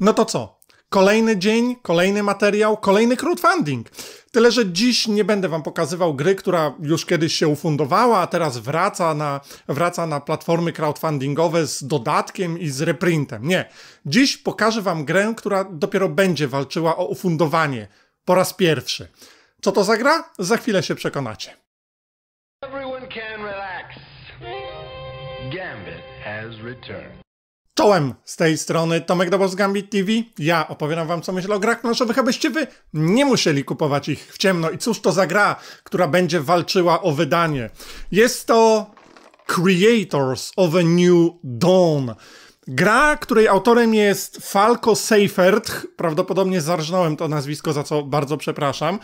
No to co? Kolejny dzień, kolejny materiał, kolejny crowdfunding. Tyle, że dziś nie będę wam pokazywał gry, która już kiedyś się ufundowała, a teraz wraca na, wraca na platformy crowdfundingowe z dodatkiem i z reprintem. Nie. Dziś pokażę wam grę, która dopiero będzie walczyła o ufundowanie. Po raz pierwszy. Co to za gra? Za chwilę się przekonacie. Everyone can relax. Gambit has returned. Czołem z tej strony Tomek Dobos Gambit TV. Ja opowiadam wam co myślę o grach planszowych, abyście wy nie musieli kupować ich w ciemno. I cóż to za gra, która będzie walczyła o wydanie? Jest to Creators of a New Dawn. Gra, której autorem jest Falco Seifert, prawdopodobnie zarżnąłem to nazwisko, za co bardzo przepraszam.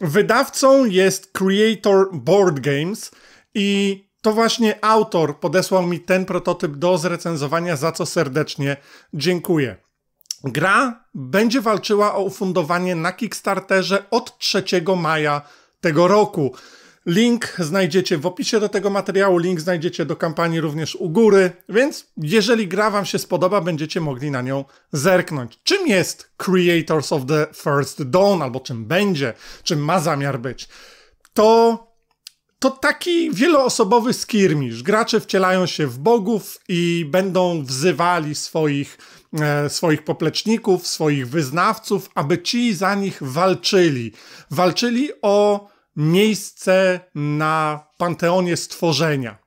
Wydawcą jest Creator Board Games i to właśnie autor podesłał mi ten prototyp do zrecenzowania, za co serdecznie dziękuję. Gra będzie walczyła o ufundowanie na Kickstarterze od 3 maja tego roku. Link znajdziecie w opisie do tego materiału, link znajdziecie do kampanii również u góry, więc jeżeli gra Wam się spodoba, będziecie mogli na nią zerknąć. Czym jest Creators of the First Dawn, albo czym będzie, czym ma zamiar być? To to taki wieloosobowy skirmisz. Gracze wcielają się w bogów i będą wzywali swoich, e, swoich popleczników, swoich wyznawców, aby ci za nich walczyli. Walczyli o miejsce na panteonie stworzenia.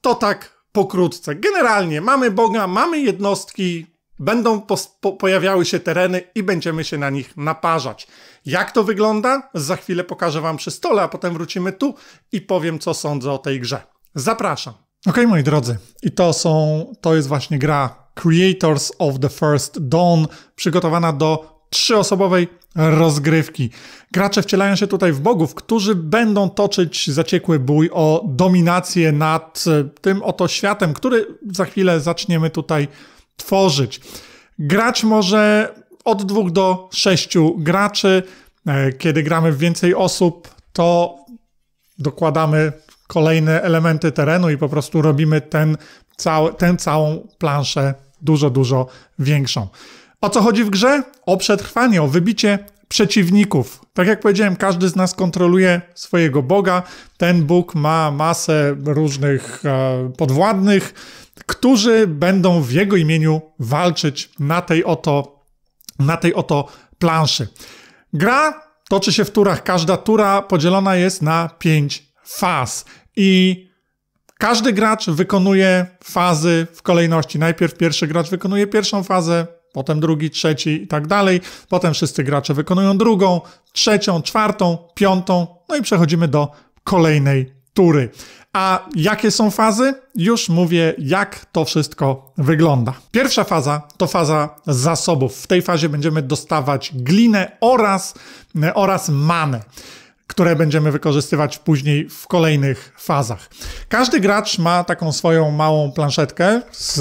To tak pokrótce. Generalnie mamy Boga, mamy jednostki, będą po, po, pojawiały się tereny i będziemy się na nich naparzać. Jak to wygląda? Za chwilę pokażę Wam przy stole, a potem wrócimy tu i powiem, co sądzę o tej grze. Zapraszam. Ok, moi drodzy, i to są, to jest właśnie gra Creators of the First Dawn, przygotowana do trzyosobowej rozgrywki. Gracze wcielają się tutaj w bogów, którzy będą toczyć zaciekły bój o dominację nad e, tym oto światem, który za chwilę zaczniemy tutaj tworzyć. Grać może od dwóch do sześciu graczy. E, kiedy gramy w więcej osób, to dokładamy kolejne elementy terenu i po prostu robimy ten cał, tę całą planszę dużo, dużo większą. O co chodzi w grze? O przetrwanie, o wybicie przeciwników. Tak jak powiedziałem, każdy z nas kontroluje swojego Boga. Ten Bóg ma masę różnych e, podwładnych którzy będą w jego imieniu walczyć na tej oto, na tej oto planszy. Gra toczy się w turach. Każda tura podzielona jest na pięć faz i każdy gracz wykonuje fazy w kolejności. Najpierw pierwszy gracz wykonuje pierwszą fazę, potem drugi, trzeci i tak dalej. Potem wszyscy gracze wykonują drugą, trzecią, czwartą, piątą, no i przechodzimy do kolejnej tury. A jakie są fazy? Już mówię, jak to wszystko wygląda. Pierwsza faza to faza zasobów. W tej fazie będziemy dostawać glinę oraz, oraz manę które będziemy wykorzystywać później w kolejnych fazach. Każdy gracz ma taką swoją małą planszetkę z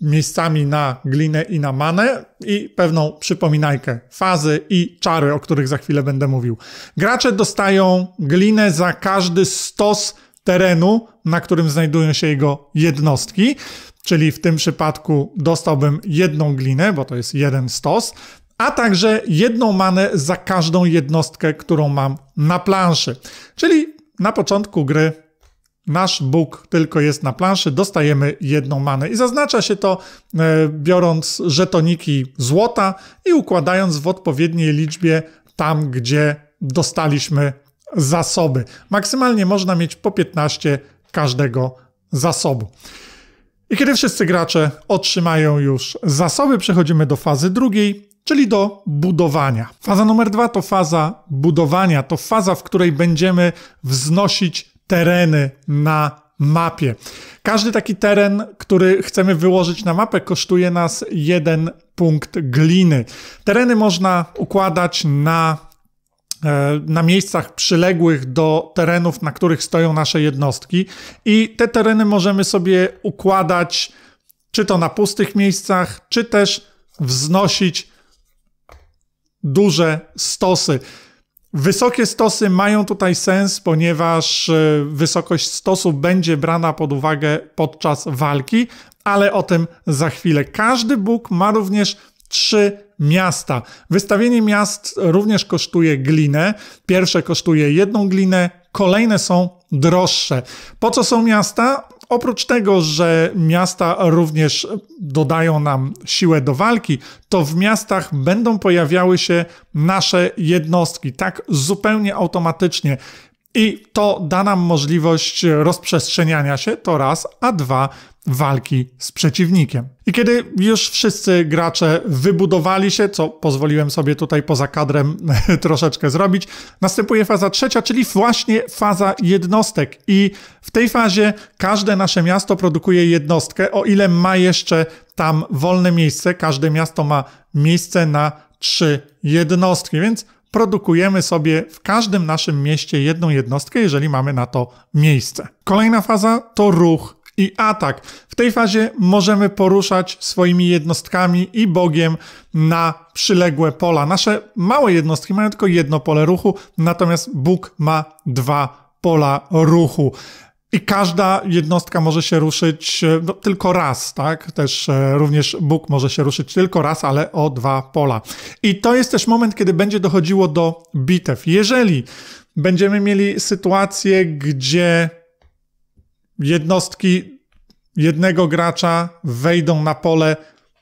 miejscami na glinę i na manę i pewną przypominajkę, fazy i czary, o których za chwilę będę mówił. Gracze dostają glinę za każdy stos terenu, na którym znajdują się jego jednostki, czyli w tym przypadku dostałbym jedną glinę, bo to jest jeden stos, a także jedną manę za każdą jednostkę, którą mam na planszy. Czyli na początku gry nasz Bóg tylko jest na planszy, dostajemy jedną manę. I zaznacza się to e, biorąc żetoniki złota i układając w odpowiedniej liczbie tam, gdzie dostaliśmy zasoby. Maksymalnie można mieć po 15 każdego zasobu. I kiedy wszyscy gracze otrzymają już zasoby, przechodzimy do fazy drugiej, czyli do budowania. Faza numer dwa to faza budowania, to faza, w której będziemy wznosić tereny na mapie. Każdy taki teren, który chcemy wyłożyć na mapę, kosztuje nas jeden punkt gliny. Tereny można układać na e, na miejscach przyległych do terenów, na których stoją nasze jednostki, i te tereny możemy sobie układać czy to na pustych miejscach, czy też wznosić duże stosy. Wysokie stosy mają tutaj sens, ponieważ e, wysokość stosu będzie brana pod uwagę podczas walki, ale o tym za chwilę. Każdy Bóg ma również trzy miasta. Wystawienie miast również kosztuje glinę. Pierwsze kosztuje jedną glinę, kolejne są droższe. Po co są miasta? Oprócz tego, że miasta również dodają nam siłę do walki, to w miastach będą pojawiały się nasze jednostki, tak zupełnie automatycznie. I to da nam możliwość e, rozprzestrzeniania się, to raz, a dwa, walki z przeciwnikiem. I kiedy już wszyscy gracze wybudowali się, co pozwoliłem sobie tutaj poza kadrem troszeczkę zrobić, następuje faza trzecia, czyli właśnie faza jednostek. I w tej fazie każde nasze miasto produkuje jednostkę, o ile ma jeszcze tam wolne miejsce. Każde miasto ma miejsce na trzy jednostki, więc produkujemy sobie w każdym naszym mieście jedną jednostkę, jeżeli mamy na to miejsce. Kolejna faza to ruch i atak. W tej fazie możemy poruszać swoimi jednostkami i bogiem na przyległe pola. Nasze małe jednostki mają tylko jedno pole ruchu, natomiast Bóg ma dwa pola ruchu. I każda jednostka może się ruszyć e, no, tylko raz, tak? Też e, również Bóg może się ruszyć tylko raz, ale o dwa pola. I to jest też moment, kiedy będzie dochodziło do bitew. Jeżeli będziemy mieli sytuację, gdzie jednostki jednego gracza wejdą na pole,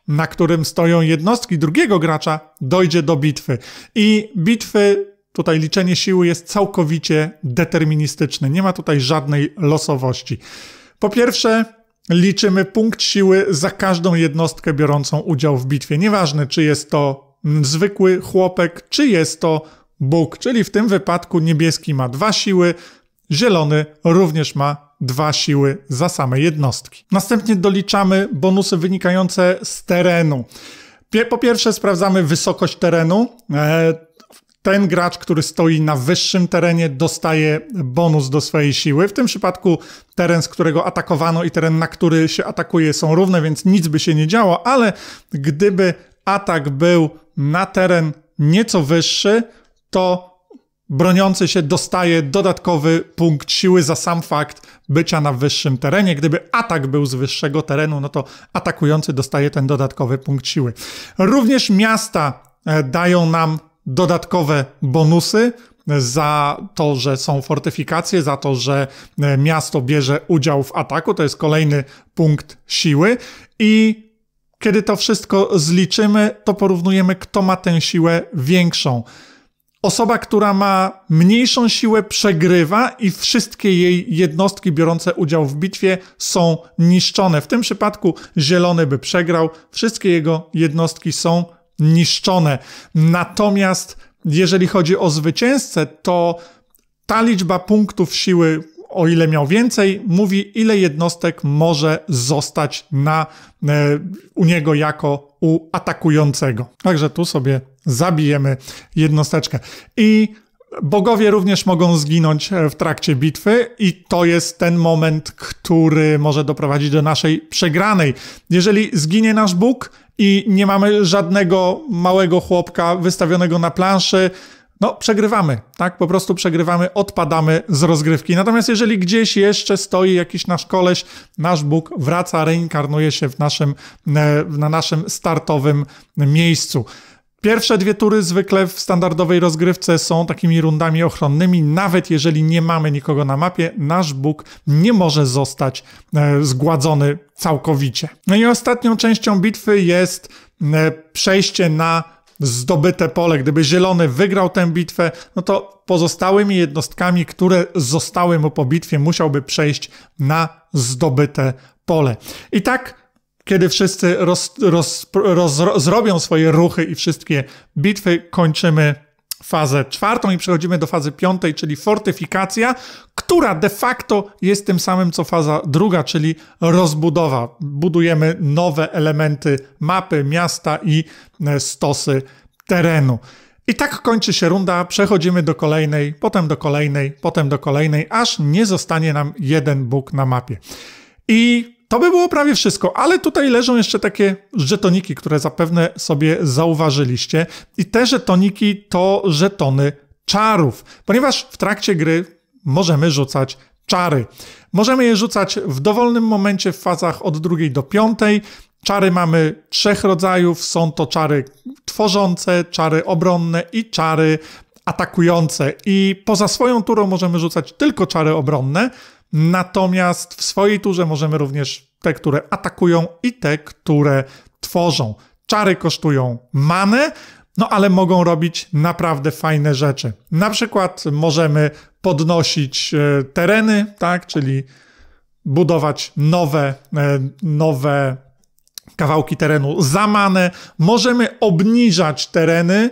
na którym stoją jednostki drugiego gracza, dojdzie do bitwy. I bitwy Tutaj liczenie siły jest całkowicie deterministyczne. Nie ma tutaj żadnej losowości. Po pierwsze, liczymy punkt siły za każdą jednostkę biorącą udział w bitwie. Nieważne, czy jest to zwykły chłopek, czy jest to Bóg, czyli w tym wypadku niebieski ma dwa siły, zielony również ma dwa siły za same jednostki. Następnie doliczamy bonusy wynikające z terenu. Po pierwsze sprawdzamy wysokość terenu. E, ten gracz, który stoi na wyższym terenie, dostaje bonus do swojej siły. W tym przypadku teren, z którego atakowano i teren, na który się atakuje, są równe, więc nic by się nie działo, ale gdyby atak był na teren nieco wyższy, to broniący się dostaje dodatkowy punkt siły za sam fakt bycia na wyższym terenie. Gdyby atak był z wyższego terenu, no to atakujący dostaje ten dodatkowy punkt siły. Również miasta e, dają nam dodatkowe bonusy za to, że są fortyfikacje, za to, że e, miasto bierze udział w ataku. To jest kolejny punkt siły. I kiedy to wszystko zliczymy, to porównujemy, kto ma tę siłę większą. Osoba, która ma mniejszą siłę, przegrywa i wszystkie jej jednostki biorące udział w bitwie są niszczone. W tym przypadku zielony by przegrał, wszystkie jego jednostki są niszczone. Natomiast jeżeli chodzi o zwycięzcę, to ta liczba punktów siły, o ile miał więcej, mówi, ile jednostek może zostać na, e, u niego jako u atakującego. Także tu sobie zabijemy jednosteczkę. I Bogowie również mogą zginąć e, w trakcie bitwy, i to jest ten moment, który może doprowadzić do naszej przegranej. Jeżeli zginie nasz Bóg i nie mamy żadnego małego chłopka wystawionego na planszy, no przegrywamy, tak? Po prostu przegrywamy, odpadamy z rozgrywki. Natomiast jeżeli gdzieś jeszcze stoi jakiś nasz koleś, nasz Bóg wraca, reinkarnuje się w naszym, e, na naszym startowym miejscu. Pierwsze dwie tury zwykle w standardowej rozgrywce są takimi rundami ochronnymi. Nawet jeżeli nie mamy nikogo na mapie, nasz Bóg nie może zostać e, zgładzony całkowicie. No i ostatnią częścią bitwy jest e, przejście na zdobyte pole. Gdyby Zielony wygrał tę bitwę, no to pozostałymi jednostkami, które zostały mu po bitwie, musiałby przejść na zdobyte pole. I tak kiedy wszyscy roz, roz, roz, roz, zrobią swoje ruchy i wszystkie bitwy, kończymy fazę czwartą i przechodzimy do fazy piątej, czyli fortyfikacja, która de facto jest tym samym co faza druga, czyli rozbudowa. Budujemy nowe elementy mapy, miasta i e, stosy terenu. I tak kończy się runda, przechodzimy do kolejnej, potem do kolejnej, potem do kolejnej, aż nie zostanie nam jeden Bóg na mapie. I to by było prawie wszystko, ale tutaj leżą jeszcze takie żetoniki, które zapewne sobie zauważyliście. I te żetoniki to żetony czarów, ponieważ w trakcie gry możemy rzucać czary. Możemy je rzucać w dowolnym momencie w fazach od drugiej do piątej. Czary mamy trzech rodzajów. Są to czary tworzące, czary obronne i czary atakujące. I poza swoją turą możemy rzucać tylko czary obronne. Natomiast w swojej turze możemy również te, które atakują i te, które tworzą. Czary kosztują manę, no ale mogą robić naprawdę fajne rzeczy. Na przykład możemy podnosić e, tereny, tak, czyli budować nowe, e, nowe kawałki terenu za manę. Możemy obniżać tereny,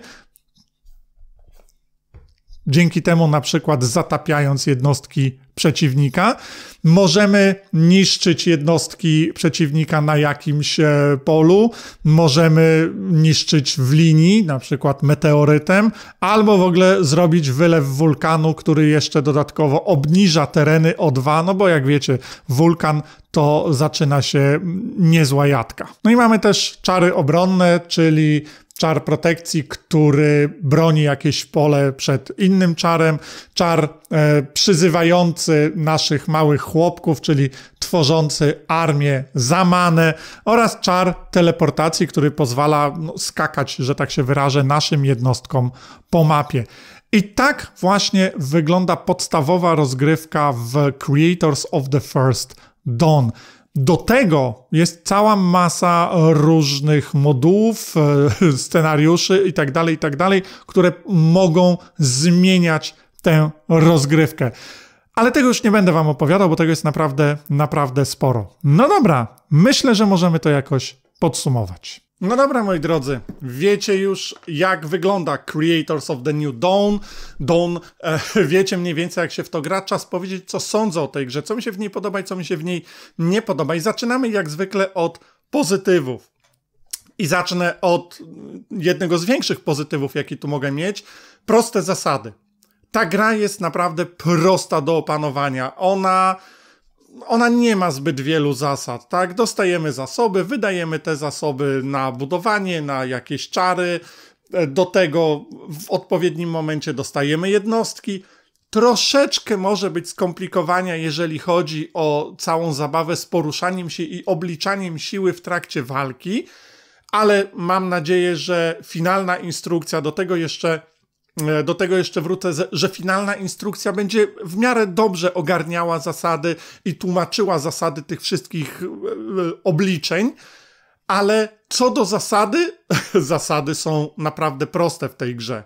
Dzięki temu, na przykład, zatapiając jednostki przeciwnika, możemy niszczyć jednostki przeciwnika na jakimś e, polu, możemy niszczyć w linii, na przykład meteorytem, albo w ogóle zrobić wylew wulkanu, który jeszcze dodatkowo obniża tereny o 2, no bo jak wiecie, wulkan to zaczyna się niezła jadka. No i mamy też czary obronne, czyli czar protekcji, który broni jakieś pole przed innym czarem, czar e, przyzywający naszych małych chłopków, czyli tworzący armię zamanę oraz czar teleportacji, który pozwala no, skakać, że tak się wyrażę, naszym jednostkom po mapie. I tak właśnie wygląda podstawowa rozgrywka w Creators of the First Dawn. Do tego jest cała masa różnych modułów, e, scenariuszy itd., tak itd., tak które mogą zmieniać tę rozgrywkę. Ale tego już nie będę wam opowiadał, bo tego jest naprawdę, naprawdę sporo. No dobra, myślę, że możemy to jakoś podsumować. No dobra, moi drodzy, wiecie już, jak wygląda Creators of the New Dawn. Dawn, e, wiecie mniej więcej, jak się w to gra. Czas powiedzieć, co sądzę o tej grze, co mi się w niej podoba i co mi się w niej nie podoba. I zaczynamy, jak zwykle, od pozytywów. I zacznę od jednego z większych pozytywów, jaki tu mogę mieć. Proste zasady. Ta gra jest naprawdę prosta do opanowania. Ona ona nie ma zbyt wielu zasad, tak? Dostajemy zasoby, wydajemy te zasoby na budowanie, na jakieś czary. E, do tego w odpowiednim momencie dostajemy jednostki. Troszeczkę może być skomplikowania, jeżeli chodzi o całą zabawę z poruszaniem się i obliczaniem siły w trakcie walki, ale mam nadzieję, że finalna instrukcja do tego jeszcze E, do tego jeszcze wrócę, że finalna instrukcja będzie w miarę dobrze ogarniała zasady i tłumaczyła zasady tych wszystkich e, e, obliczeń, ale co do zasady, zasady są naprawdę proste w tej grze.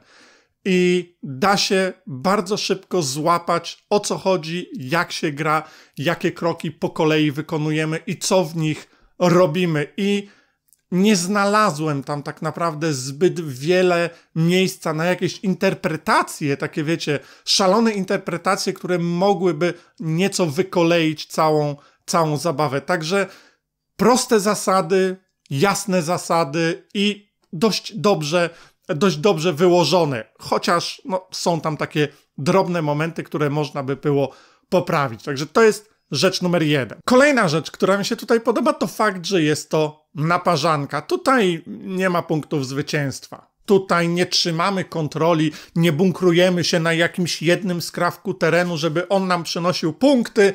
I da się bardzo szybko złapać, o co chodzi, jak się gra, jakie kroki po kolei wykonujemy i co w nich robimy. I nie znalazłem tam tak naprawdę zbyt wiele miejsca na jakieś interpretacje, takie wiecie, szalone interpretacje, które mogłyby nieco wykoleić całą, całą zabawę. Także proste zasady, jasne zasady i dość dobrze, dość dobrze wyłożone, chociaż no, są tam takie drobne momenty, które można by było poprawić. Także to jest rzecz numer jeden. Kolejna rzecz, która mi się tutaj podoba, to fakt, że jest to naparzanka. Tutaj nie ma punktów zwycięstwa. Tutaj nie trzymamy kontroli, nie bunkrujemy się na jakimś jednym skrawku terenu, żeby on nam przynosił punkty,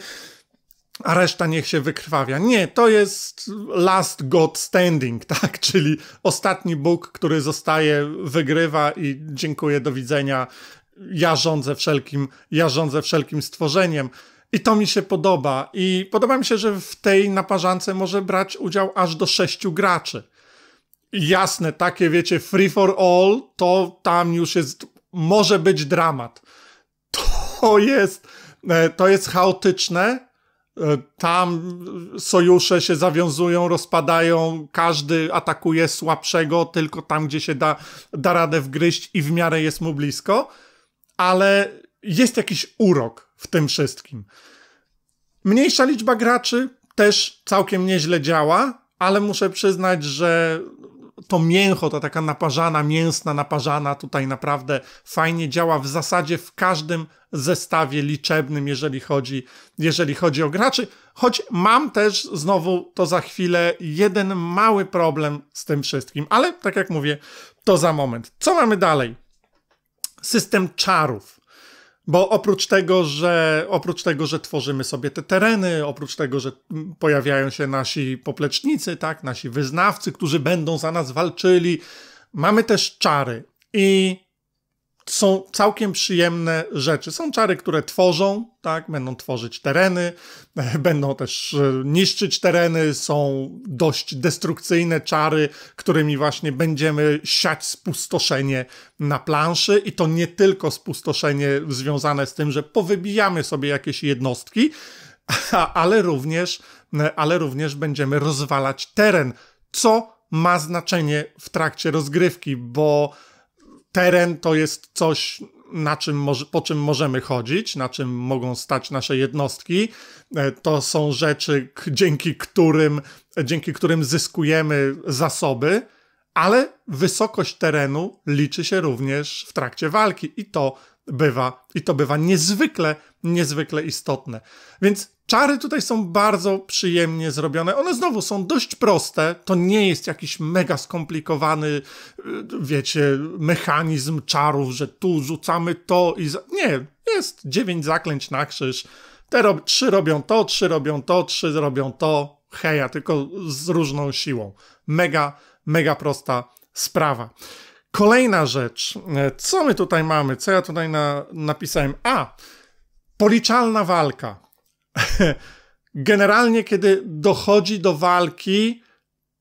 a reszta niech się wykrwawia. Nie, to jest last god standing, tak? Czyli ostatni Bóg, który zostaje, wygrywa i dziękuję, do widzenia. Ja rządzę wszelkim, ja rządzę wszelkim stworzeniem. I to mi się podoba. I podoba mi się, że w tej naparzance może brać udział aż do sześciu graczy. jasne, takie wiecie, free for all, to tam już jest, może być dramat. To jest, e, to jest chaotyczne. E, tam sojusze się zawiązują, rozpadają, każdy atakuje słabszego, tylko tam, gdzie się da, da radę wgryźć i w miarę jest mu blisko. Ale jest jakiś urok w tym wszystkim. Mniejsza liczba graczy też całkiem nieźle działa, ale muszę przyznać, że to mięcho, ta taka naparzana, mięsna naparzana tutaj naprawdę fajnie działa w zasadzie w każdym zestawie liczebnym, jeżeli chodzi, jeżeli chodzi o graczy. Choć mam też znowu to za chwilę jeden mały problem z tym wszystkim, ale tak jak mówię, to za moment. Co mamy dalej? System czarów. Bo oprócz tego, że oprócz tego, że tworzymy sobie te tereny, oprócz tego, że mm, pojawiają się nasi poplecznicy, tak, nasi wyznawcy, którzy będą za nas walczyli, mamy też czary. I są całkiem przyjemne rzeczy. Są czary, które tworzą, tak, będą tworzyć tereny, będą też e, niszczyć tereny, są dość destrukcyjne czary, którymi właśnie będziemy siać spustoszenie na planszy i to nie tylko spustoszenie związane z tym, że powybijamy sobie jakieś jednostki, ale również, e, ale również będziemy rozwalać teren, co ma znaczenie w trakcie rozgrywki, bo teren to jest coś, na czym po czym możemy chodzić, na czym mogą stać nasze jednostki. E, to są rzeczy, dzięki którym, dzięki którym zyskujemy zasoby, ale wysokość terenu liczy się również w trakcie walki i to bywa, i to bywa niezwykle, niezwykle istotne. Więc Czary tutaj są bardzo przyjemnie zrobione. One znowu są dość proste. To nie jest jakiś mega skomplikowany, y, wiecie, mechanizm czarów, że tu rzucamy to i. Nie, jest dziewięć zaklęć na krzyż. Te ro trzy robią to, trzy robią to, trzy robią to. Heja, tylko z różną siłą. Mega, mega prosta sprawa. Kolejna rzecz. E, co my tutaj mamy? Co ja tutaj na napisałem? A! Policzalna walka. generalnie, kiedy dochodzi do walki,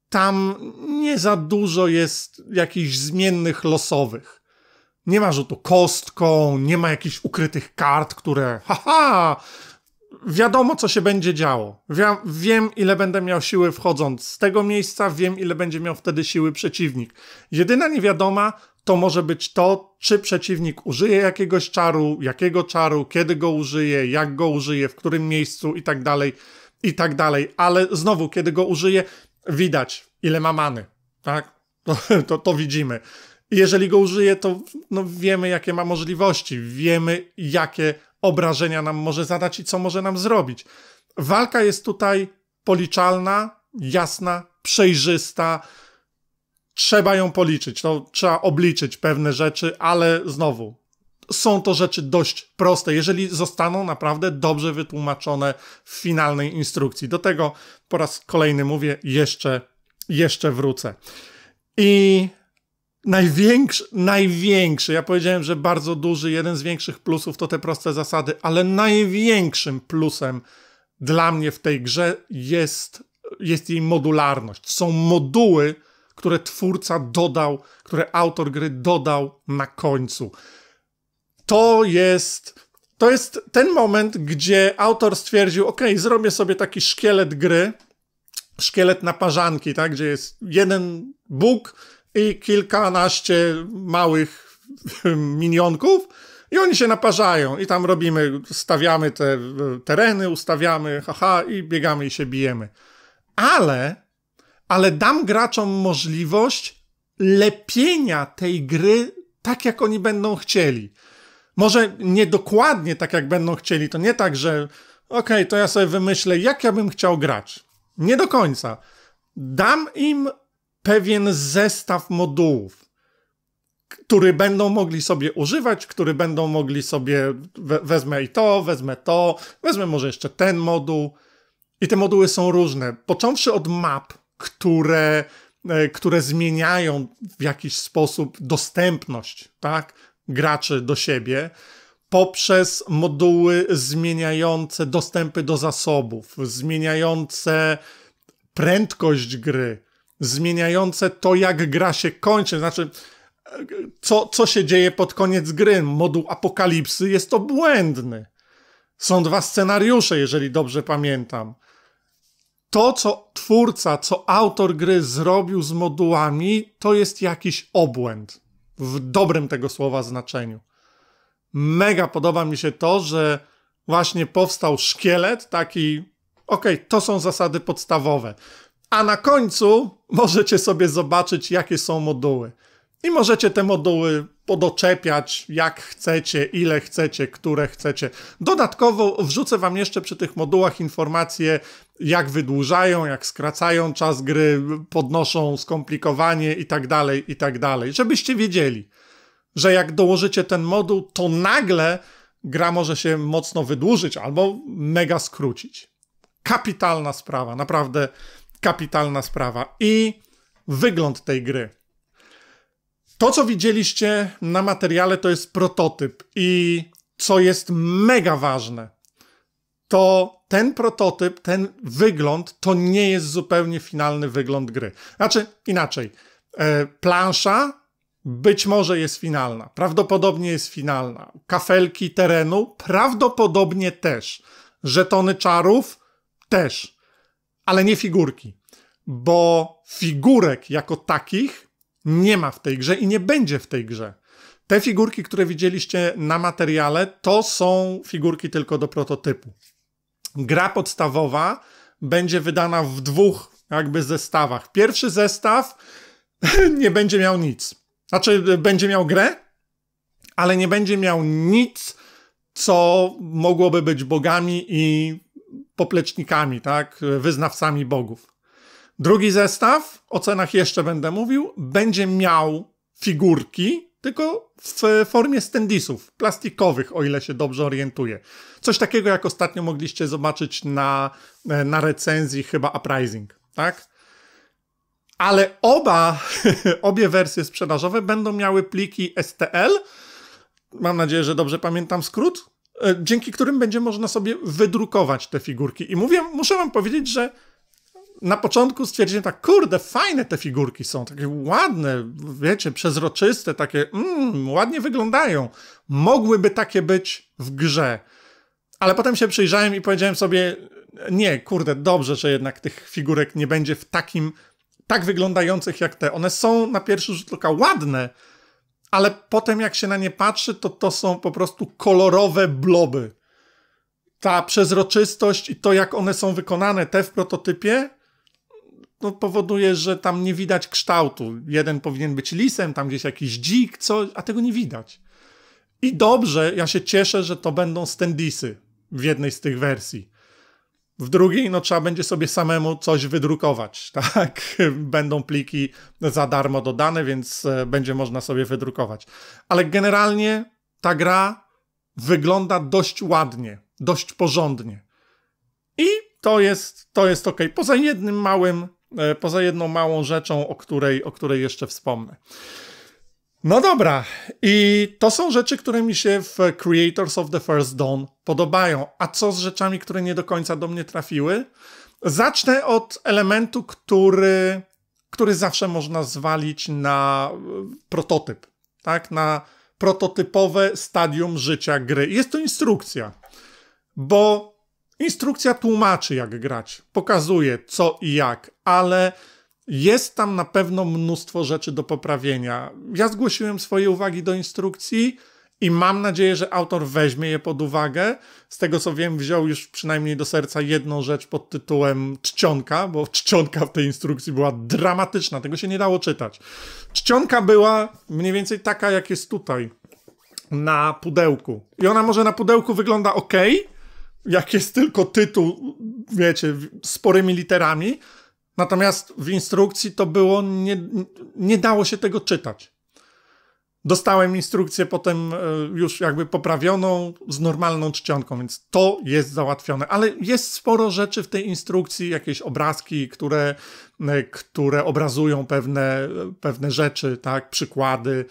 tam nie za dużo jest jakichś zmiennych losowych. Nie ma rzutu kostką, nie ma jakichś ukrytych kart, które haha, wiadomo co się będzie działo. wiem ile będę miał siły wchodząc z tego miejsca, wiem ile będzie miał wtedy siły przeciwnik. Jedyna niewiadoma to może być to, czy przeciwnik użyje jakiegoś czaru, jakiego czaru, kiedy go użyje, jak go użyje, w którym miejscu i tak dalej, i tak dalej. Ale znowu, kiedy go użyje, widać, ile ma many, tak? To, to, to widzimy. jeżeli go użyje, to no, wiemy, jakie ma możliwości, wiemy, jakie obrażenia nam może zadać i co może nam zrobić. Walka jest tutaj policzalna, jasna, przejrzysta, trzeba ją policzyć, no, trzeba obliczyć pewne rzeczy, ale znowu są to rzeczy dość proste, jeżeli zostaną naprawdę dobrze wytłumaczone w finalnej instrukcji. Do tego po raz kolejny mówię, jeszcze, jeszcze wrócę. I największy, największy, ja powiedziałem, że bardzo duży, jeden z większych plusów to te proste zasady, ale największym plusem dla mnie w tej grze jest, jest jej modularność. Są moduły, które twórca dodał, które autor gry dodał na końcu. To jest. To jest ten moment, gdzie autor stwierdził: OK, zrobię sobie taki szkielet gry, szkielet naparzanki, tak, gdzie jest jeden Bóg i kilkanaście małych minionków. I oni się naparzają i tam robimy, stawiamy te e, tereny, ustawiamy, haha, i biegamy i się bijemy. Ale ale dam graczom możliwość lepienia tej gry tak, jak oni będą chcieli. Może nie dokładnie tak, jak będą chcieli. To nie tak, że okej, okay, to ja sobie wymyślę, jak ja bym chciał grać. Nie do końca. Dam im pewien zestaw modułów, który będą mogli sobie używać, który będą mogli sobie we, wezmę i to, wezmę to, wezmę może jeszcze ten moduł. I te moduły są różne. Począwszy od map, które, e, które zmieniają w jakiś sposób dostępność tak, graczy do siebie poprzez moduły zmieniające dostępy do zasobów, zmieniające prędkość gry, zmieniające to, jak gra się kończy. Znaczy, co, co się dzieje pod koniec gry? Moduł apokalipsy jest to błędny. Są dwa scenariusze, jeżeli dobrze pamiętam to, co twórca, co autor gry zrobił z modułami, to jest jakiś obłęd. W dobrym tego słowa znaczeniu. Mega podoba mi się to, że właśnie powstał szkielet, taki, okej, okay, to są zasady podstawowe. A na końcu możecie sobie zobaczyć, jakie są moduły. I możecie te moduły podoczepiać jak chcecie, ile chcecie, które chcecie. Dodatkowo wrzucę Wam jeszcze przy tych modułach informacje, jak wydłużają, jak skracają czas gry, podnoszą skomplikowanie i tak dalej, i tak dalej. Żebyście wiedzieli, że jak dołożycie ten moduł, to nagle gra może się mocno wydłużyć albo mega skrócić. Kapitalna sprawa, naprawdę kapitalna sprawa. I wygląd tej gry to, co widzieliście na materiale, to jest prototyp. I co jest mega ważne, to ten prototyp, ten wygląd, to nie jest zupełnie finalny wygląd gry. Znaczy, inaczej. E, plansza być może jest finalna, prawdopodobnie jest finalna. Kafelki terenu prawdopodobnie też. Żetony czarów też, ale nie figurki, bo figurek jako takich nie ma w tej grze i nie będzie w tej grze. Te figurki, które widzieliście na materiale, to są figurki tylko do prototypu. Gra podstawowa będzie wydana w dwóch jakby zestawach. Pierwszy zestaw nie będzie miał nic. Znaczy, będzie miał grę, ale nie będzie miał nic, co mogłoby być bogami i poplecznikami, tak? Wyznawcami bogów. Drugi zestaw, o cenach jeszcze będę mówił, będzie miał figurki, tylko w formie standisów, plastikowych, o ile się dobrze orientuję. Coś takiego, jak ostatnio mogliście zobaczyć na, na recenzji chyba Uprising, tak? Ale oba, obie wersje sprzedażowe będą miały pliki STL, mam nadzieję, że dobrze pamiętam skrót, e, dzięki którym będzie można sobie wydrukować te figurki. I mówię, muszę wam powiedzieć, że na początku stwierdziłem tak, kurde, fajne te figurki są, takie ładne, wiecie, przezroczyste, takie, mm, ładnie wyglądają. Mogłyby takie być w grze. Ale potem się przyjrzałem i powiedziałem sobie, nie, kurde, dobrze, że jednak tych figurek nie będzie w takim, tak wyglądających jak te. One są na pierwszy rzut oka ładne, ale potem jak się na nie patrzy, to to są po prostu kolorowe bloby. Ta przezroczystość i to, jak one są wykonane, te w prototypie, no, powoduje, że tam nie widać kształtu. Jeden powinien być lisem, tam gdzieś jakiś dzik, co, a tego nie widać. I dobrze, ja się cieszę, że to będą standisy w jednej z tych wersji. W drugiej, no trzeba będzie sobie samemu coś wydrukować, tak? Będą pliki za darmo dodane, więc e, będzie można sobie wydrukować. Ale generalnie ta gra wygląda dość ładnie, dość porządnie. I to jest, to jest ok. Poza jednym małym E, poza jedną małą rzeczą, o której, o której jeszcze wspomnę. No dobra, i to są rzeczy, które mi się w Creators of the First Dawn podobają. A co z rzeczami, które nie do końca do mnie trafiły? Zacznę od elementu, który, który zawsze można zwalić na e, prototyp, tak? Na prototypowe stadium życia gry. Jest to instrukcja, bo Instrukcja tłumaczy, jak grać, pokazuje co i jak, ale jest tam na pewno mnóstwo rzeczy do poprawienia. Ja zgłosiłem swoje uwagi do instrukcji i mam nadzieję, że autor weźmie je pod uwagę. Z tego co wiem, wziął już przynajmniej do serca jedną rzecz pod tytułem czcionka, bo czcionka w tej instrukcji była dramatyczna, tego się nie dało czytać. Czcionka była mniej więcej taka, jak jest tutaj na pudełku. I ona może na pudełku wygląda ok, jak jest tylko tytuł, wiecie, sporymi literami. Natomiast w instrukcji to było, nie, nie dało się tego czytać. Dostałem instrukcję potem e, już jakby poprawioną z normalną czcionką, więc to jest załatwione. Ale jest sporo rzeczy w tej instrukcji, jakieś obrazki, które, e, które obrazują pewne, pewne rzeczy, tak, przykłady,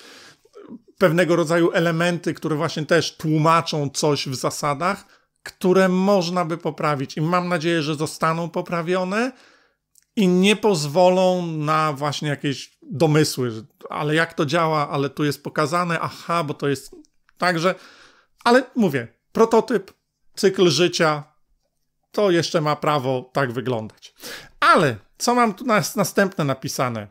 pewnego rodzaju elementy, które właśnie też tłumaczą coś w zasadach które można by poprawić i mam nadzieję, że zostaną poprawione i nie pozwolą na właśnie jakieś domysły, że, ale jak to działa, ale tu jest pokazane, aha, bo to jest także, ale mówię, prototyp, cykl życia, to jeszcze ma prawo tak wyglądać. Ale co mam tu nas, następne napisane?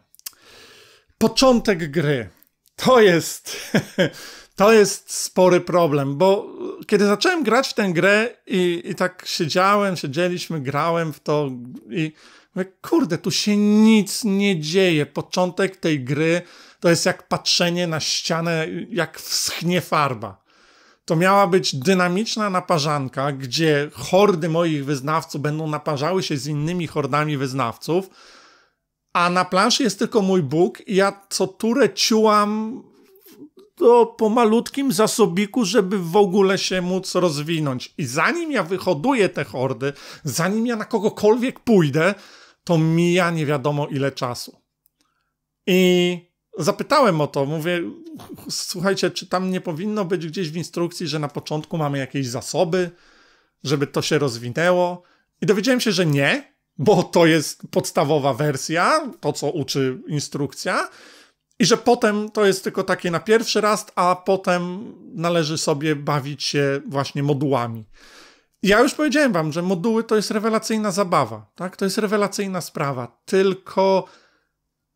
Początek gry. To jest, to jest spory problem, bo kiedy zacząłem grać w tę grę i, i tak siedziałem, siedzieliśmy, grałem w to i mówię, kurde, tu się nic nie dzieje. Początek tej gry to jest jak patrzenie na ścianę, jak wschnie farba. To miała być dynamiczna naparzanka, gdzie hordy moich wyznawców będą naparzały się z innymi hordami wyznawców, a na planszy jest tylko mój Bóg i ja co turę czułam to po malutkim zasobiku, żeby w ogóle się móc rozwinąć. I zanim ja wyhoduję te hordy, zanim ja na kogokolwiek pójdę, to mija nie wiadomo ile czasu. I zapytałem o to, mówię, słuchajcie, czy tam nie powinno być gdzieś w instrukcji, że na początku mamy jakieś zasoby, żeby to się rozwinęło. I dowiedziałem się, że nie, bo to jest podstawowa wersja, to co uczy instrukcja. I że potem to jest tylko takie na pierwszy raz, a potem należy sobie bawić się właśnie modułami. Ja już powiedziałem wam, że moduły to jest rewelacyjna zabawa, tak? To jest rewelacyjna sprawa. Tylko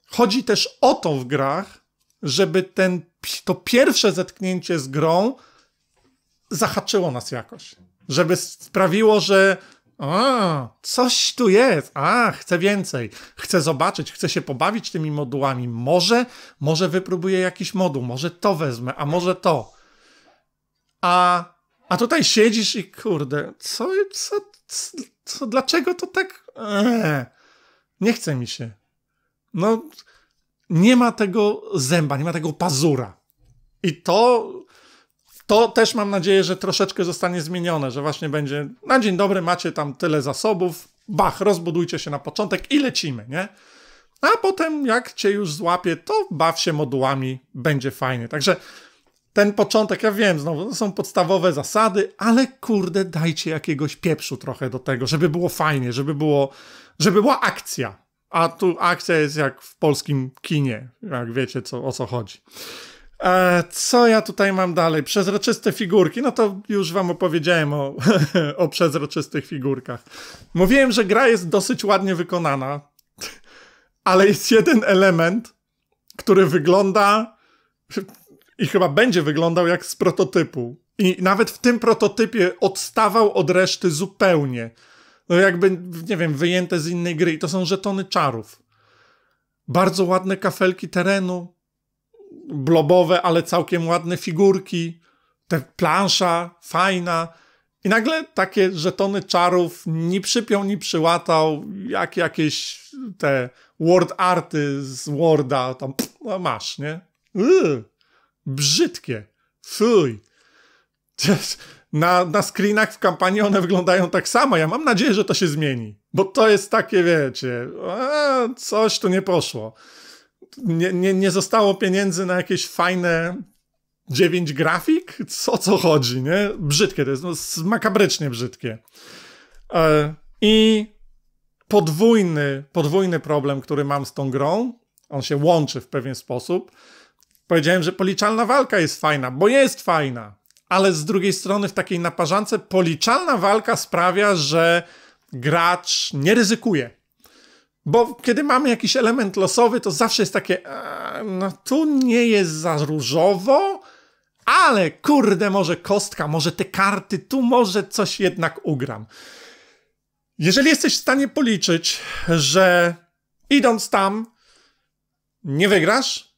chodzi też o to w grach, żeby ten, to pierwsze zetknięcie z grą zahaczyło nas jakoś. Żeby sprawiło, że a, coś tu jest. A, chcę więcej. Chcę zobaczyć, chcę się pobawić tymi modułami. Może, może wypróbuję jakiś moduł, może to wezmę, a może to. A, a tutaj siedzisz i kurde, co, co, co, co dlaczego to tak? Eee, nie chce mi się. No, nie ma tego zęba, nie ma tego pazura. I to to też mam nadzieję, że troszeczkę zostanie zmienione, że właśnie będzie na dzień dobry macie tam tyle zasobów, bach, rozbudujcie się na początek i lecimy, nie? A potem jak cię już złapie, to baw się modułami, będzie fajnie. Także ten początek, ja wiem, znowu są podstawowe zasady, ale kurde, dajcie jakiegoś pieprzu trochę do tego, żeby było fajnie, żeby było, żeby była akcja. A tu akcja jest jak w polskim kinie, jak wiecie co, o co chodzi. E, co ja tutaj mam dalej? Przezroczyste figurki. No to już wam opowiedziałem o, o przezroczystych figurkach. Mówiłem, że gra jest dosyć ładnie wykonana, ale jest jeden element, który wygląda i chyba będzie wyglądał jak z prototypu. I nawet w tym prototypie odstawał od reszty zupełnie. No jakby, nie wiem, wyjęte z innej gry. I to są żetony czarów. Bardzo ładne kafelki terenu, blobowe, ale całkiem ładne figurki, te plansza fajna. I nagle takie żetony czarów nie przypiął, nie przyłatał, jak jakieś te word arty z Worda, tam pff, no masz, nie? Yy, brzydkie, fuj. Na, na screenach w kampanii one wyglądają tak samo. Ja mam nadzieję, że to się zmieni, bo to jest takie, wiecie, a, coś tu nie poszło nie, nie, nie zostało pieniędzy na jakieś fajne 9 grafik? O co chodzi, nie? Brzydkie to jest, no, makabrycznie brzydkie. E, I podwójny, podwójny problem, który mam z tą grą, on się łączy w pewien sposób. Powiedziałem, że policzalna walka jest fajna, bo jest fajna, ale z drugiej strony w takiej naparzance policzalna walka sprawia, że gracz nie ryzykuje bo kiedy mamy jakiś element losowy, to zawsze jest takie, e, no tu nie jest za różowo, ale kurde, może kostka, może te karty, tu może coś jednak ugram. Jeżeli jesteś w stanie policzyć, że idąc tam nie wygrasz,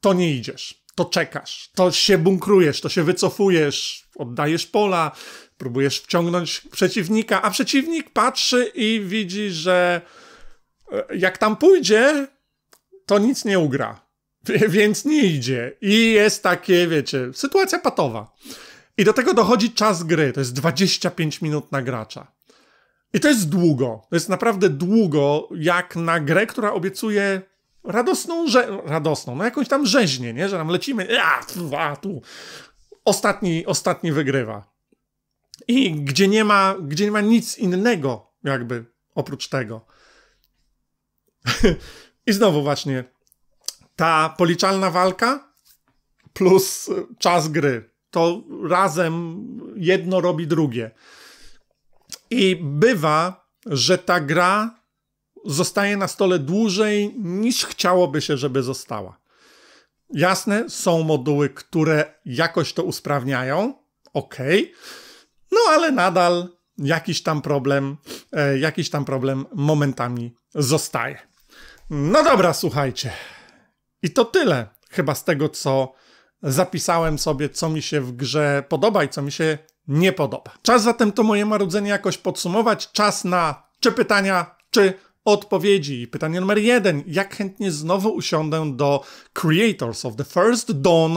to nie idziesz, to czekasz, to się bunkrujesz, to się wycofujesz, oddajesz pola, próbujesz wciągnąć przeciwnika, a przeciwnik patrzy i widzi, że E, jak tam pójdzie, to nic nie ugra. Więc nie idzie. I jest takie, wiecie, sytuacja patowa. I do tego dochodzi czas gry. To jest 25 minut na gracza. I to jest długo. To jest naprawdę długo, jak na grę, która obiecuje radosną, że, radosną, no jakąś tam rzeźnię, nie? Że nam lecimy, a, tu, a, tu. Ostatni, ostatni wygrywa. I gdzie nie ma, gdzie nie ma nic innego, jakby, oprócz tego. I znowu właśnie ta policzalna walka plus czas gry. To razem jedno robi drugie. I bywa, że ta gra zostaje na stole dłużej niż chciałoby się, żeby została. Jasne, są moduły, które jakoś to usprawniają, ok, no ale nadal jakiś tam problem, e, jakiś tam problem momentami zostaje. No dobra, słuchajcie. I to tyle chyba z tego, co zapisałem sobie, co mi się w grze podoba i co mi się nie podoba. Czas zatem to moje marudzenie jakoś podsumować. Czas na czy pytania, czy odpowiedzi. Pytanie numer jeden. Jak chętnie znowu usiądę do Creators of the First Dawn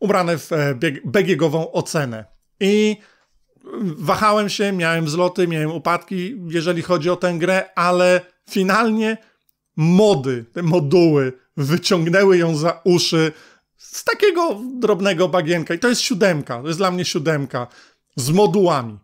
ubrane w e, begiegową ocenę. I wahałem się, miałem zloty, miałem upadki, jeżeli chodzi o tę grę, ale finalnie mody, te moduły wyciągnęły ją za uszy z takiego drobnego bagienka. I to jest siódemka, to jest dla mnie siódemka z modułami.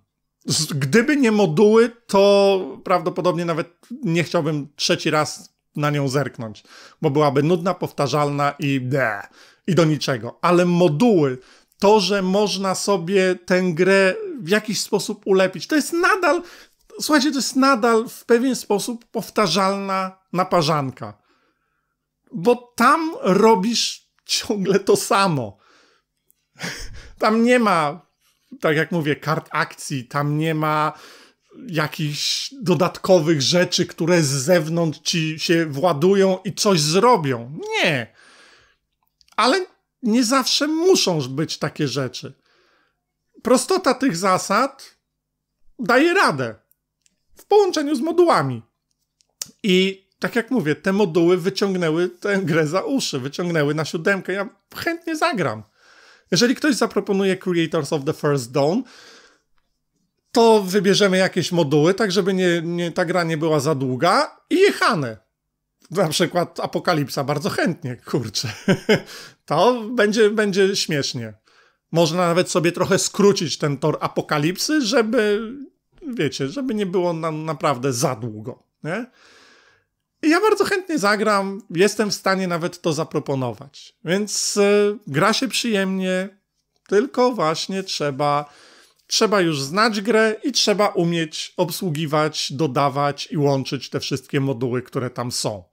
Z, gdyby nie moduły, to prawdopodobnie nawet nie chciałbym trzeci raz na nią zerknąć, bo byłaby nudna, powtarzalna i de, i do niczego. Ale moduły, to, że można sobie tę grę w jakiś sposób ulepić, to jest nadal słuchajcie, to jest nadal w pewien sposób powtarzalna naparzanka. Bo tam robisz ciągle to samo. Tam nie ma, tak jak mówię, kart akcji, tam nie ma jakichś dodatkowych rzeczy, które z zewnątrz ci się władują i coś zrobią. Nie. Ale nie zawsze muszą być takie rzeczy. Prostota tych zasad daje radę połączeniu z modułami. I tak jak mówię, te moduły wyciągnęły tę grę za uszy, wyciągnęły na siódemkę. Ja chętnie zagram. Jeżeli ktoś zaproponuje Creators of the First Dawn, to wybierzemy jakieś moduły, tak żeby nie, nie, ta gra nie była za długa i jechane. Na przykład Apokalipsa bardzo chętnie, kurczę. to będzie, będzie śmiesznie. Można nawet sobie trochę skrócić ten tor apokalipsy, żeby wiecie, żeby nie było nam naprawdę za długo, nie? I ja bardzo chętnie zagram, jestem w stanie nawet to zaproponować. Więc e, gra się przyjemnie, tylko właśnie trzeba trzeba już znać grę i trzeba umieć obsługiwać, dodawać i łączyć te wszystkie moduły, które tam są.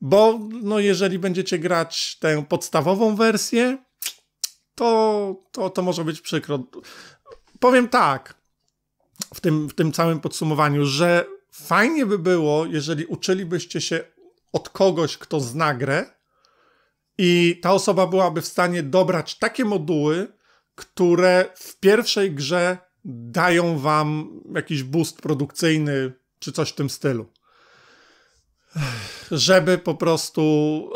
Bo no, jeżeli będziecie grać tę podstawową wersję, to, to, to może być przykro. Powiem tak, w tym, w tym całym podsumowaniu, że fajnie by było, jeżeli uczylibyście się od kogoś, kto zna grę i ta osoba byłaby w stanie dobrać takie moduły, które w pierwszej grze dają wam jakiś boost produkcyjny czy coś w tym stylu. Żeby po prostu,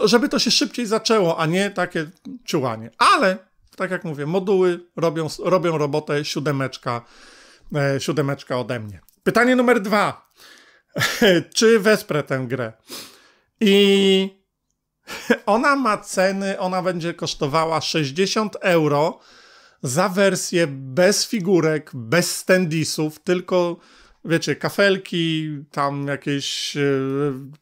żeby to się szybciej zaczęło, a nie takie czułanie. Ale, tak jak mówię, moduły robią, robią robotę, siódemeczka. E, siódemeczka ode mnie. Pytanie numer dwa. Czy wesprę tę grę? I ona ma ceny, ona będzie kosztowała 60 euro za wersję bez figurek, bez standisów, tylko wiecie, kafelki, tam jakieś e,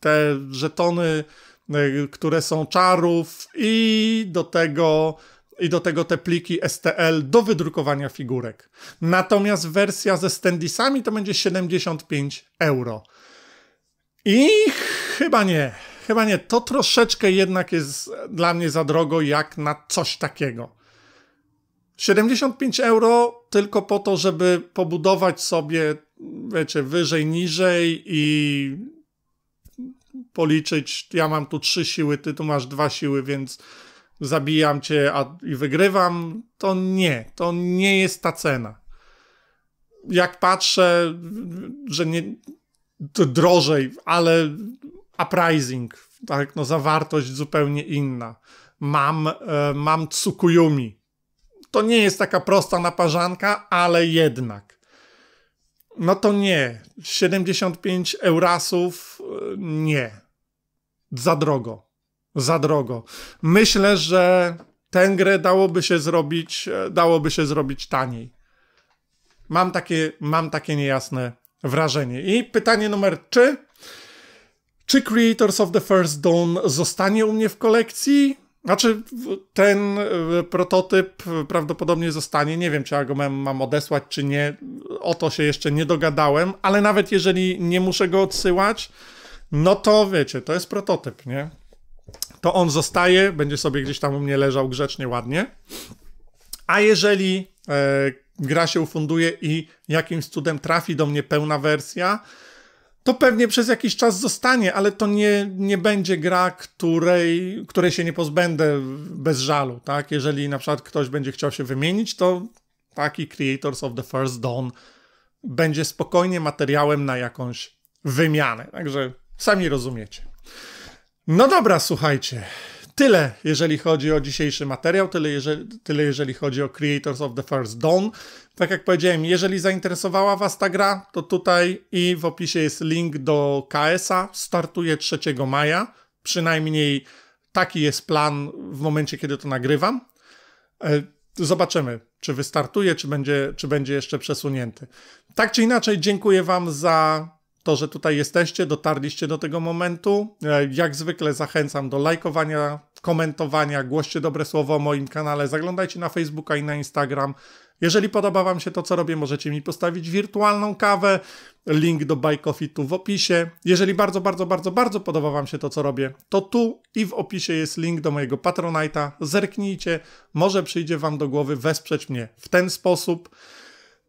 te żetony, e, które są czarów i do tego i do tego te pliki STL do wydrukowania figurek. Natomiast wersja ze standisami to będzie 75 euro. I chyba nie, chyba nie. To troszeczkę jednak jest dla mnie za drogo jak na coś takiego. 75 euro tylko po to, żeby pobudować sobie, wiecie, wyżej, niżej i policzyć. Ja mam tu trzy siły, ty tu masz dwa siły, więc zabijam cię a, i wygrywam, to nie, to nie jest ta cena. Jak patrzę, że nie, to drożej, ale uprising, tak, no zawartość zupełnie inna. Mam, e, mam Tsukuyumi. To nie jest taka prosta naparzanka, ale jednak. No to nie. 75 eurasów e, nie. Za drogo za drogo. Myślę, że tę grę dałoby się zrobić, e, dałoby się zrobić taniej. Mam takie, mam takie niejasne wrażenie. I pytanie numer 3. Czy Creators of the First Dawn zostanie u mnie w kolekcji? Znaczy, ten e, prototyp e, prawdopodobnie zostanie. Nie wiem, czy ja go mam, mam odesłać, czy nie. O to się jeszcze nie dogadałem, ale nawet jeżeli nie muszę go odsyłać, no to wiecie, to jest prototyp, nie? to on zostaje, będzie sobie gdzieś tam u mnie leżał grzecznie, ładnie. A jeżeli e, gra się ufunduje i jakimś cudem trafi do mnie pełna wersja, to pewnie przez jakiś czas zostanie, ale to nie, nie będzie gra, której, której się nie pozbędę bez żalu, tak? Jeżeli na przykład ktoś będzie chciał się wymienić, to taki Creators of the First Dawn będzie spokojnie materiałem na jakąś wymianę. Także sami rozumiecie. No dobra, słuchajcie. Tyle, jeżeli chodzi o dzisiejszy materiał, tyle jeżeli, tyle jeżeli chodzi o Creators of the First Dawn. Tak jak powiedziałem, jeżeli zainteresowała Was ta gra, to tutaj i w opisie jest link do KS-a. Startuje 3 maja, przynajmniej taki jest plan w momencie, kiedy to nagrywam. E, zobaczymy, czy wystartuje, czy będzie, czy będzie jeszcze przesunięty. Tak czy inaczej, dziękuję Wam za to, że tutaj jesteście, dotarliście do tego momentu. E, jak zwykle zachęcam do lajkowania, komentowania, głoście dobre słowo o moim kanale, zaglądajcie na Facebooka i na Instagram. Jeżeli podoba Wam się to, co robię, możecie mi postawić wirtualną kawę. Link do Buy Coffee tu w opisie. Jeżeli bardzo, bardzo, bardzo, bardzo podoba Wam się to, co robię, to tu i w opisie jest link do mojego Patronite'a. Zerknijcie, może przyjdzie Wam do głowy wesprzeć mnie w ten sposób.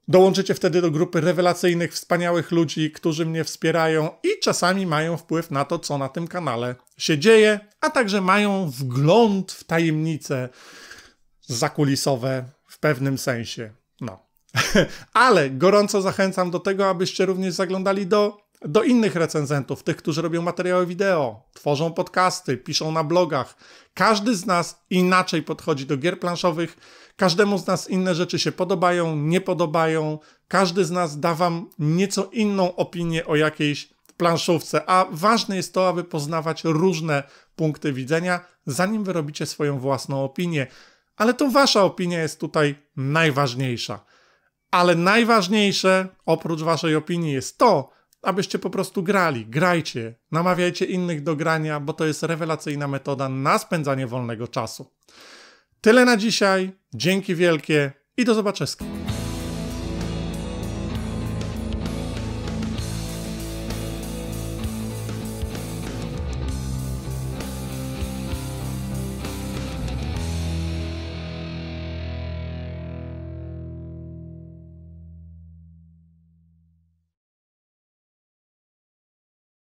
Dołączycie wtedy do grupy rewelacyjnych, wspaniałych ludzi, którzy mnie wspierają i czasami mają wpływ na to, co na tym kanale się dzieje, a także mają wgląd w tajemnice zakulisowe w pewnym sensie. No. Ale gorąco zachęcam do tego, abyście również zaglądali do do innych recenzentów, tych, którzy robią materiały wideo, tworzą podcasty, piszą na blogach. Każdy z nas inaczej podchodzi do gier planszowych, każdemu z nas inne rzeczy się podobają, nie podobają. Każdy z nas da wam nieco inną opinię o jakiejś planszówce, a ważne jest to, aby poznawać różne punkty widzenia, zanim wyrobicie swoją własną opinię. Ale to wasza opinia jest tutaj najważniejsza. Ale najważniejsze, oprócz waszej opinii, jest to, abyście po prostu grali, grajcie, namawiajcie innych do grania, bo to jest rewelacyjna metoda na spędzanie wolnego czasu. Tyle na dzisiaj, dzięki wielkie i do zobaczenia.